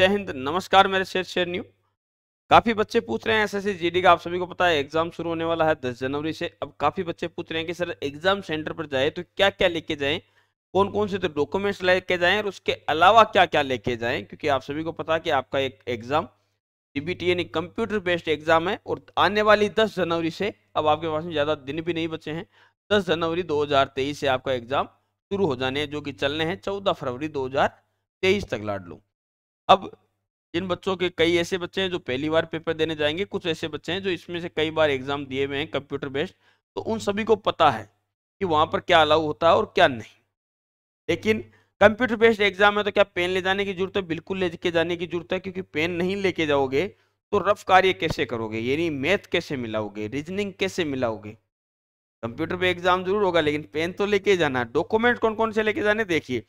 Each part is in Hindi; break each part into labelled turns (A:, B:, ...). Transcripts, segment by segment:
A: जय हिंद नमस्कार मेरे शेर शेर न्यू काफी बच्चे पूछ रहे हैं एसएससी जीडी का आप सभी को पता है एग्जाम शुरू होने वाला है दस जनवरी से अब काफी बच्चे पूछ रहे हैं कि सर एग्जाम सेंटर पर जाए तो क्या क्या लेके जाए कौन कौन से तो डॉक्यूमेंट्स लेके जाए और उसके अलावा क्या क्या लेके जाए क्योंकि आप सभी को पता है कि आपका एक एग्जाम सीबीटी यानी कंप्यूटर बेस्ड एग्जाम है और आने वाली दस जनवरी से अब आपके पास में ज्यादा दिन भी नहीं बचे हैं दस जनवरी 2023 से आपका एग्जाम शुरू हो जाने जो कि चलने हैं चौदह फरवरी 2023 तक लाड लो अब जिन बच्चों के कई ऐसे बच्चे हैं जो पहली बार पेपर देने जाएंगे कुछ ऐसे बच्चे हैं जो इसमें से कई बार एग्जाम दिए हुए हैं कंप्यूटर बेस्ड तो उन सभी को पता है कि वहाँ पर क्या अलाउ होता है और क्या नहीं लेकिन कंप्यूटर बेस्ड एग्जाम है तो क्या पेन ले जाने की जरूरत है बिल्कुल लेके जाने की जरूरत है क्योंकि पेन नहीं लेके जाओगे तो रफ कार्य कैसे करोगे यानी मैथ कैसे मिलाओगे रीजनिंग कैसे मिलाओगे कंप्यूटर पे एग्जाम जरूर होगा लेकिन पेन तो लेके जाना डॉक्यूमेंट कौन कौन से लेके जाने देखिए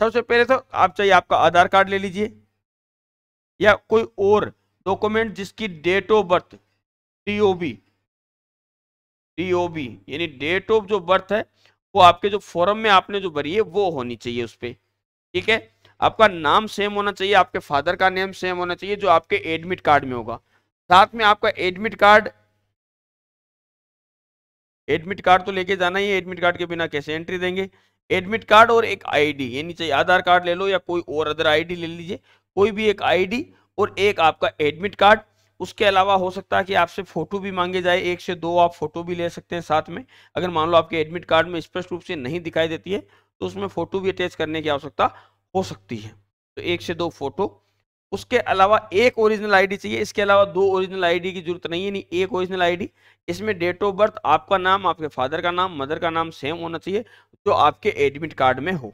A: सबसे पहले तो आप चाहिए आपका आधार कार्ड ले लीजिए या कोई और डॉक्यूमेंट जिसकी date of birth TOB TOB यानी डेट ऑफ जो बर्थ है वो आपके जो फॉर्म में आपने जो भरी है वो होनी चाहिए उस पर ठीक है आपका नाम सेम होना चाहिए आपके फादर का नेम सेम होना चाहिए जो आपके एडमिट कार्ड में होगा साथ में आपका एडमिट कार्ड एडमिट कार्ड तो लेके जाना ही है एडमिट कार्ड के बिना कैसे एंट्री देंगे एडमिट कार्ड और एक आईडी यानी चाहिए आधार कार्ड ले लो या कोई और अदर आईडी ले लीजिए कोई भी एक आईडी और एक आपका एडमिट कार्ड उसके अलावा हो सकता है कि आपसे फोटो भी मांगे जाए एक से दो आप फोटो भी ले सकते हैं साथ में अगर मान लो आपके एडमिट कार्ड में स्पष्ट रूप से नहीं दिखाई देती है तो उसमें फोटो भी अटैच करने की आवश्यकता हो सकती है तो एक से दो फोटो उसके अलावा एक ओरिजिनल आईडी चाहिए इसके अलावा दो ओरिजिनल आईडी की जरूरत नहीं है नहीं एक ओरिजिनल आईडी इसमें डेट ऑफ बर्थ आपका नाम आपके फादर का नाम मदर का नाम सेम होना चाहिए जो आपके एडमिट कार्ड में हो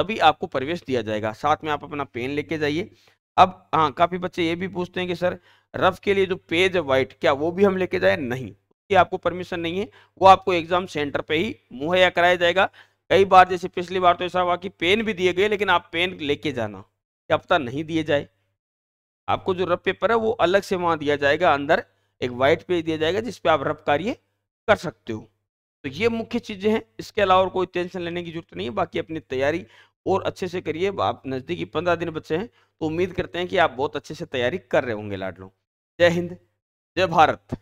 A: तभी आपको प्रवेश दिया जाएगा साथ में आप अपना पेन लेके जाइए अब हाँ काफ़ी बच्चे ये भी पूछते हैं कि सर रफ के लिए जो पेज है वाइट क्या वो भी हम लेके जाए नहीं उसकी आपको परमिशन नहीं है वो आपको एग्जाम सेंटर पे ही मुहैया कराया जाएगा कई बार जैसे पिछली बार तो ऐसा हुआ कि पेन भी दिए गए लेकिन आप पेन लेके जाना क्या पता नहीं दिए जाए आपको जो रफ पेपर है वो अलग से वहां दिया जाएगा अंदर एक वाइट पेज दिया जाएगा जिसपे आप रफ कार्य कर सकते हो तो ये मुख्य चीज़ें हैं इसके अलावा और कोई टेंशन लेने की जरूरत नहीं है बाकी अपनी तैयारी और अच्छे से करिए आप नज़दीकी पंद्रह दिन बचे हैं तो उम्मीद करते हैं कि आप बहुत अच्छे से तैयारी कर रहे होंगे लाडलो जय हिंद जय भारत